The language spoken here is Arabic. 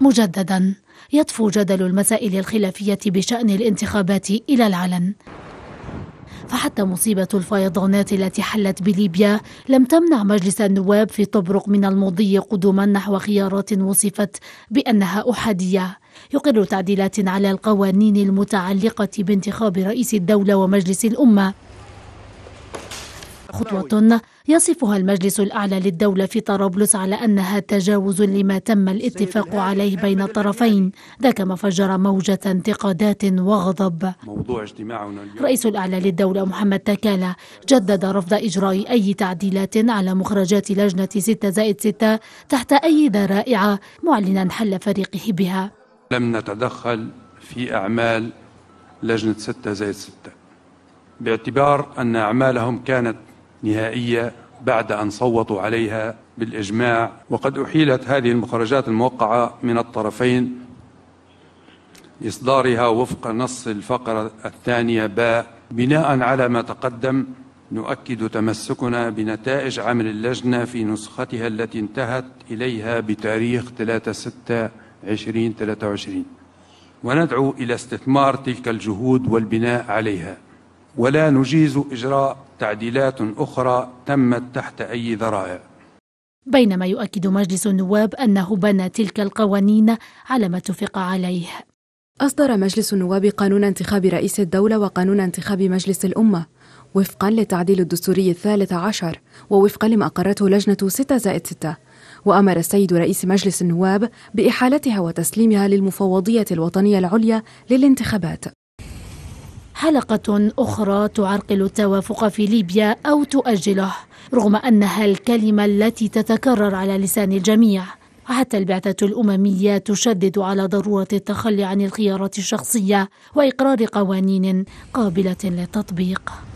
مجددا يطفو جدل المسائل الخلافية بشأن الانتخابات إلى العلن فحتى مصيبة الفيضانات التي حلت بليبيا لم تمنع مجلس النواب في طبرق من المضي قدما نحو خيارات وصفت بأنها أحادية يقر تعديلات على القوانين المتعلقة بانتخاب رئيس الدولة ومجلس الأمة خطوة يصفها المجلس الأعلى للدولة في طرابلس على أنها تجاوز لما تم الاتفاق عليه بين الطرفين ذا كما فجر موجة انتقادات وغضب موضوع اجتماعنا رئيس الأعلى للدولة محمد تكالا جدد رفض إجراء أي تعديلات على مخرجات لجنة 6 زائد 6 تحت أي ذرائع معلنا حل فريقه بها لم نتدخل في أعمال لجنة 6 زائد 6 باعتبار أن أعمالهم كانت نهائية بعد أن صوتوا عليها بالإجماع وقد أحيلت هذه المخرجات الموقعة من الطرفين إصدارها وفق نص الفقرة الثانية باء بناء على ما تقدم نؤكد تمسكنا بنتائج عمل اللجنة في نسختها التي انتهت إليها بتاريخ 3/6/2023 وندعو إلى استثمار تلك الجهود والبناء عليها ولا نجيز إجراء تعديلات أخرى تمت تحت أي ذرائع بينما يؤكد مجلس النواب أنه بنى تلك القوانين على ما اتفق عليه أصدر مجلس النواب قانون انتخاب رئيس الدولة وقانون انتخاب مجلس الأمة وفقا للتعديل الدستوري الثالث عشر ووفقا لما أقرته لجنة 6 زائد 6 وأمر السيد رئيس مجلس النواب بإحالتها وتسليمها للمفوضية الوطنية العليا للانتخابات حلقة أخرى تعرقل التوافق في ليبيا أو تؤجله رغم أنها الكلمة التي تتكرر على لسان الجميع حتى البعثة الأممية تشدد على ضرورة التخلي عن الخيارات الشخصية وإقرار قوانين قابلة للتطبيق